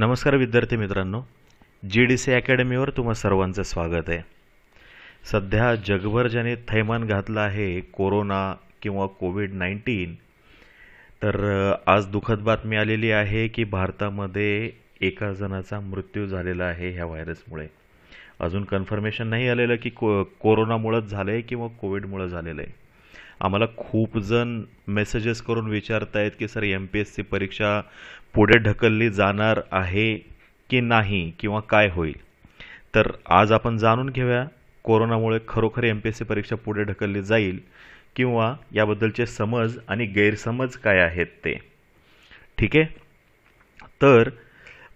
नमस्कार विद्यार्थी मित्रांनो जी डी सी अकॅडमीवर तुम्हा सर्वांचं स्वागत आहे सध्या जगभर ज्याने थैमान घातलं आहे कोरोना किंवा कोविड नाईन्टीन तर आज दुःखद बातमी आलेली आहे की भारतामध्ये एका जणाचा मृत्यू झालेला आहे ह्या व्हायरसमुळे अजून कन्फर्मेशन नाही आलेलं की को कोरोनामुळंच झालं आहे किंवा कोविडमुळं झालेलं आहे आम्हाला खूप जण मेसेजेस करून आहेत की sir M P S C परीक्षा पुढे ढकलली जाणार आहे की नाही किंवा काय होईल तर आज आपण जाणून घेऊया कोरोनामुळे खरोखर एम पी एस सी परीक्षा पुढे ढकलली जाईल किंवा याबद्दलचे समज आणि गैरसमज काय आहेत ते ठीक आहे तर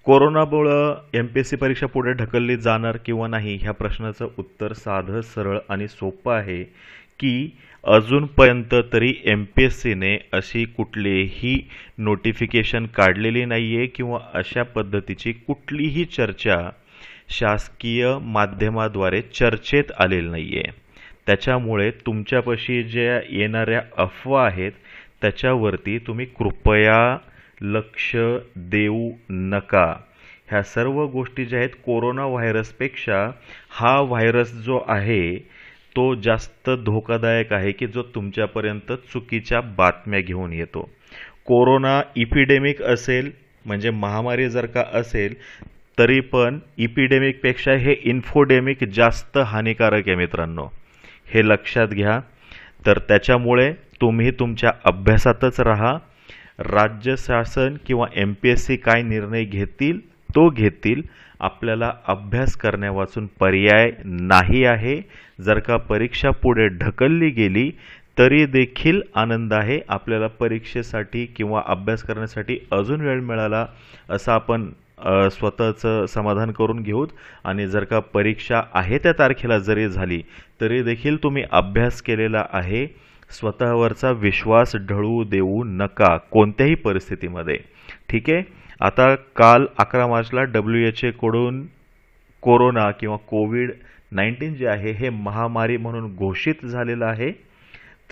कोरोनामुळं एम पी एस सी परीक्षा पुढे ढकलली जाणार किंवा नाही ह्या प्रश्नाचं उत्तर साधं सरळ आणि सोपं आहे की अजूनपर्यंत तरी एम पी एस सीने अशी कुठलेही नोटिफिकेशन काढलेली नाही आहे किंवा अशा पद्धतीची कुठलीही चर्चा शासकीय माध्यमाद्वारे चर्चेत आलेली नाही आहे त्याच्यामुळे तुमच्यापाशी ज्या येणाऱ्या अफवा आहेत त्याच्यावरती तुम्ही कृपया लक्ष देऊ नका ह्या सर्व गोष्टी ज्या आहेत कोरोना व्हायरसपेक्षा हा व्हायरस जो आहे तो जास्त धोकादायक आहे की जो तुमच्यापर्यंत चुकीच्या बातम्या घेऊन येतो कोरोना इपिडेमिक असेल म्हणजे महामारी जर का असेल तरी पण इपिडेमिकपेक्षा हे इन्फोडेमिक जास्त हानिकारक आहे मित्रांनो हे लक्षात घ्या तर त्याच्यामुळे तुम्ही तुमच्या अभ्यासातच राहा राज्य शासन किंवा एम पी एस सी काय निर्णय घेतील तो घेतील आपल्याला अभ्यास करण्यावाचून पर्याय नाही आहे जर का परीक्षा पुढे ढकलली गेली तरी देखील आनंद आहे आपल्याला परीक्षेसाठी किंवा अभ्यास करण्यासाठी अजून वेळ मिळाला असं आपण स्वतःचं समाधान करून घेऊत आणि जर का परीक्षा आहे त्या तारखेला जरी झाली तरी देखील तुम्ही अभ्यास केलेला आहे स्वतःवरचा विश्वास ढळू देऊ नका कोणत्याही परिस्थितीमध्ये ठीक आहे आता काल अकरा मार्चला डब्ल्यू एच एकडून कोरोना किंवा कोविड नाईन्टीन जे आहे हे महामारी म्हणून घोषित झालेलं आहे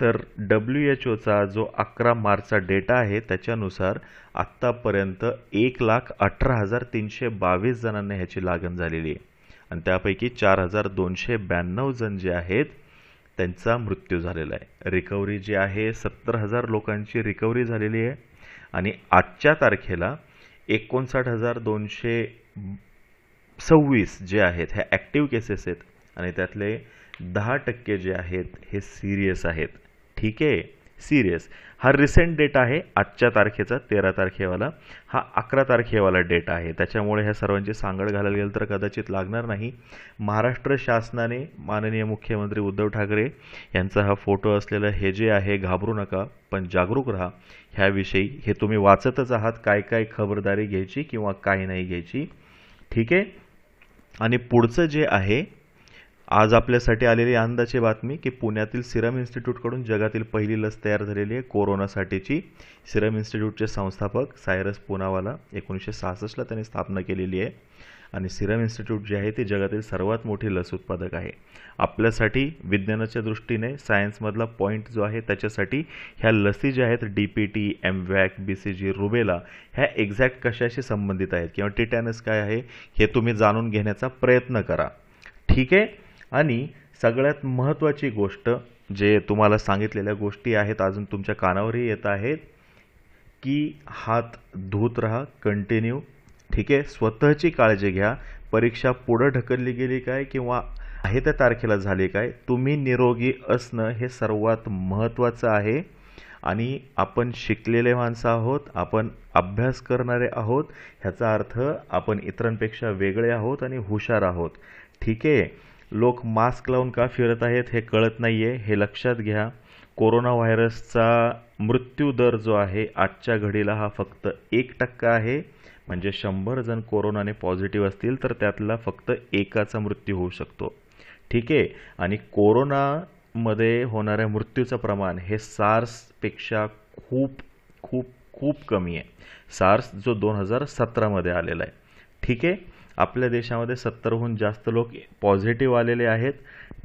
तर डब्ल्यू एच ओचा जो अकरा मार्चचा डेटा आहे त्याच्यानुसार आत्तापर्यंत एक लाख अठरा हजार तीनशे बावीस जणांना ह्याची लागण झालेली आहे आणि त्यापैकी चार हजार दोनशे ब्याण्णव जण जे आहेत त्यांचा मृत्यू झालेला आहे रिकव्हरी जी आहे सत्तर हजार लोकांची रिकव्हरी झालेली आहे आणि आजच्या तारखेला एकोणसाठ हजार दोनशे सव्वीस जे आहेत हे ॲक्टिव्ह केसेस आहेत आणि त्यातले दहा टक्के जे आहेत हे सिरियस आहेत ठीक आहे सिरियस हा रिसेंट डेट आहे आजच्या तारखेचा तेरा तारखेवाला हा अकरा तारखेवाला डेट आहे त्याच्यामुळे ह्या सर्वांची सांगड घालायला गेलं तर कदाचित लागणार नाही महाराष्ट्र शासनाने माननीय मुख्यमंत्री उद्धव ठाकरे यांचा हा फोटो असलेला हे जे आहे घाबरू नका पण जागरूक राहा ह्याविषयी हे तुम्ही वाचतच आहात काय काय खबरदारी घ्यायची किंवा काय नाही घ्यायची ठीक आहे आणि पुढचं जे आहे आज आपल्यासाठी आलेली आनंदाची बातमी की पुण्यातील सिरम इन्स्टिट्यूटकडून जगातील पहिली लस तयार झालेली आहे कोरोनासाठीची सिरम इन्स्टिट्यूटचे संस्थापक सायरस पुनावाला एकोणीसशे सहासष्टला त्यांनी स्थापना केलेली आहे आणि सिरम इन्स्टिट्यूट जे आहे ते जगातील सर्वात मोठी लस उत्पादक आहे आपल्यासाठी विज्ञानाच्या दृष्टीने सायन्समधला पॉईंट जो आहे त्याच्यासाठी ह्या लसी ज्या आहेत D P T M vac B C G rubella ह्या एक्झॅक्ट कशाशी संबंधित आहेत किंवा टिटॅनस काय आहे हे तुम्ही जाणून घेण्याचा प्रयत्न करा ठीक आहे आणि सगळ्यात महत्त्वाची गोष्ट जे तुम्हाला सांगितलेल्या गोष्टी आहेत अजून तुमच्या कानावरही येत आहेत की हात धुत राहा कंटिन्यू ठीक आहे स्वतःची काळजी घ्या परीक्षा पुढं ढकलली गेली काय किंवा आहे त्या तारखेला झाली काय तुम्ही निरोगी असणं हे सर्वात महत्त्वाचं आहे आणि आपण शिकलेले माणसं आहोत आपण अभ्यास करणारे आहोत ह्याचा अर्थ आपण इतरांपेक्षा वेगळे आहोत आणि हुशार आहोत ठीक आहे लोक मास्क लावून का फिरत आहेत हे कळत नाही आहे हे लक्षात घ्या कोरोना व्हायरसचा मृत्यू दर जो आहे आजच्या घडीला हा फक्त एक टक्का आहे म्हणजे शंभर जण कोरोनाने पॉझिटिव्ह असतील तर त्यातला फक्त एकाचा मृत्यू होऊ शकतो ठीक आहे आणि कोरोनामध्ये होणाऱ्या मृत्यूचं प्रमाण हे सार्सपेक्षा खूप खूप खूप कमी आहे सार्स जो दोन हजार सतरामध्ये आलेला आहे ठीक आहे आपल्या देशामध्ये सत्तरहून जास्त लोक पॉझिटिव्ह आलेले आहेत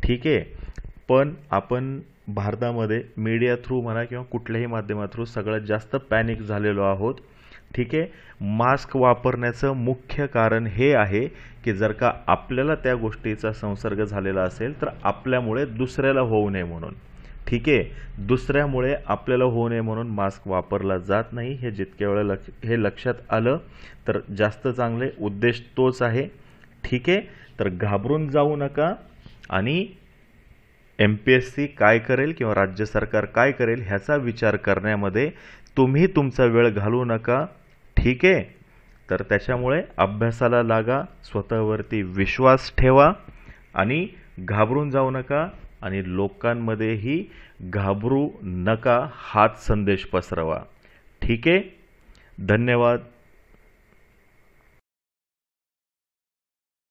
ठीक आहे पण आपण भारतामध्ये मीडिया थ्रू म्हणा किंवा कुठल्याही माध्यमा थ्रू सगळ्यात जास्त पॅनिक झालेलो आहोत ठीक आहे मास्क वापरण्याचं मुख्य कारण हे आहे की जर का आपल्याला त्या गोष्टीचा संसर्ग झालेला असेल तर आपल्यामुळे दुसऱ्याला होऊ नये म्हणून ठीक आहे दुसऱ्यामुळे आपल्याला होऊ नये म्हणून मास्क वापरला जात नाही हे जितक्या वेळा लक्ष हे लक्षात आलं तर जास्त चांगले उद्देश तोच आहे ठीक आहे तर घाबरून जाऊ नका आणि एम पी एस सी काय करेल किंवा राज्य सरकार काय करेल ह्याचा विचार करण्यामध्ये तुम्ही तुमचा वेळ घालवू नका ठीक आहे तर त्याच्यामुळे अभ्यासाला लागा स्वतःवरती विश्वास ठेवा आणि घाबरून जाऊ नका आणि लोकांमध्येही घाबरू नका हाच संदेश पसरवा ठीक आहे धन्यवाद